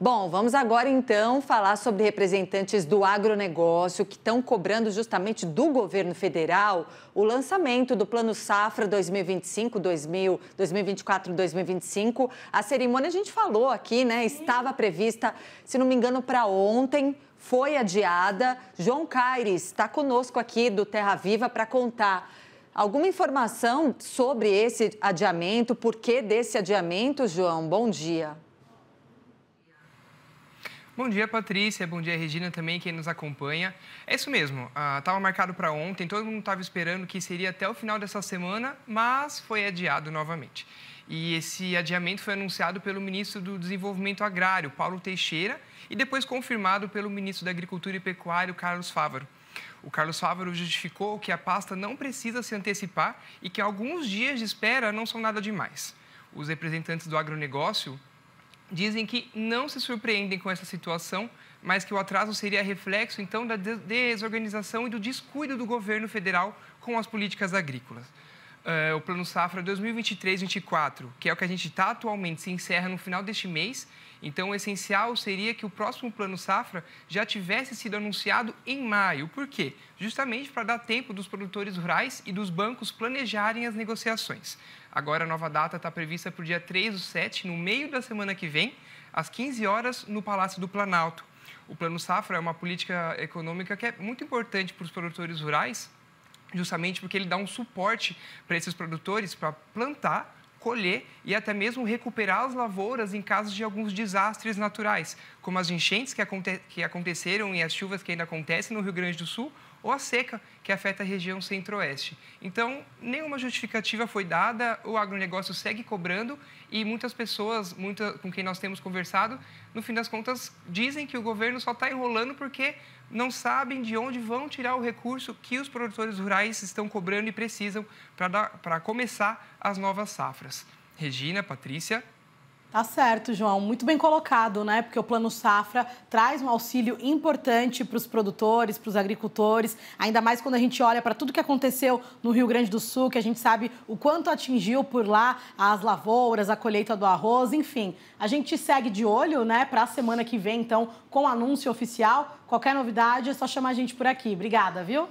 Bom, vamos agora então falar sobre representantes do agronegócio que estão cobrando justamente do governo federal o lançamento do Plano Safra 2025, 2000, 2024, 2025. A cerimônia a gente falou aqui, né? Estava prevista, se não me engano, para ontem, foi adiada. João Caires está conosco aqui do Terra Viva para contar alguma informação sobre esse adiamento, por que desse adiamento, João? Bom dia. Bom dia. Bom dia, Patrícia. Bom dia, Regina, também, quem nos acompanha. É isso mesmo, estava ah, marcado para ontem, todo mundo estava esperando que seria até o final dessa semana, mas foi adiado novamente. E esse adiamento foi anunciado pelo ministro do Desenvolvimento Agrário, Paulo Teixeira, e depois confirmado pelo ministro da Agricultura e Pecuária, Carlos Fávaro. O Carlos Fávaro justificou que a pasta não precisa se antecipar e que alguns dias de espera não são nada demais. Os representantes do agronegócio dizem que não se surpreendem com essa situação, mas que o atraso seria reflexo, então, da desorganização e do descuido do governo federal com as políticas agrícolas uh, o Plano Safra 2023-24, que é o que a gente está atualmente, se encerra no final deste mês. Então, o essencial seria que o próximo Plano Safra já tivesse sido anunciado em maio. Por quê? Justamente para dar tempo dos produtores rurais e dos bancos planejarem as negociações. Agora, a nova data está prevista para o dia 3 do 7, no meio da semana que vem, às 15 horas, no Palácio do Planalto. O Plano Safra é uma política econômica que é muito importante para os produtores rurais, justamente porque ele dá um suporte para esses produtores para plantar, colher e até mesmo recuperar as lavouras em caso de alguns desastres naturais, como as enchentes que, aconte que aconteceram e as chuvas que ainda acontecem no Rio Grande do Sul ou a seca que afeta a região centro-oeste. Então, nenhuma justificativa foi dada, o agronegócio segue cobrando e muitas pessoas muita, com quem nós temos conversado, no fim das contas, dizem que o governo só está enrolando porque não sabem de onde vão tirar o recurso que os produtores rurais estão cobrando e precisam para começar as novas safras. Regina, Patrícia. Tá certo, João. Muito bem colocado, né? Porque o Plano Safra traz um auxílio importante para os produtores, para os agricultores, ainda mais quando a gente olha para tudo que aconteceu no Rio Grande do Sul, que a gente sabe o quanto atingiu por lá as lavouras, a colheita do arroz, enfim. A gente segue de olho, né, para a semana que vem, então, com anúncio oficial. Qualquer novidade é só chamar a gente por aqui. Obrigada, viu?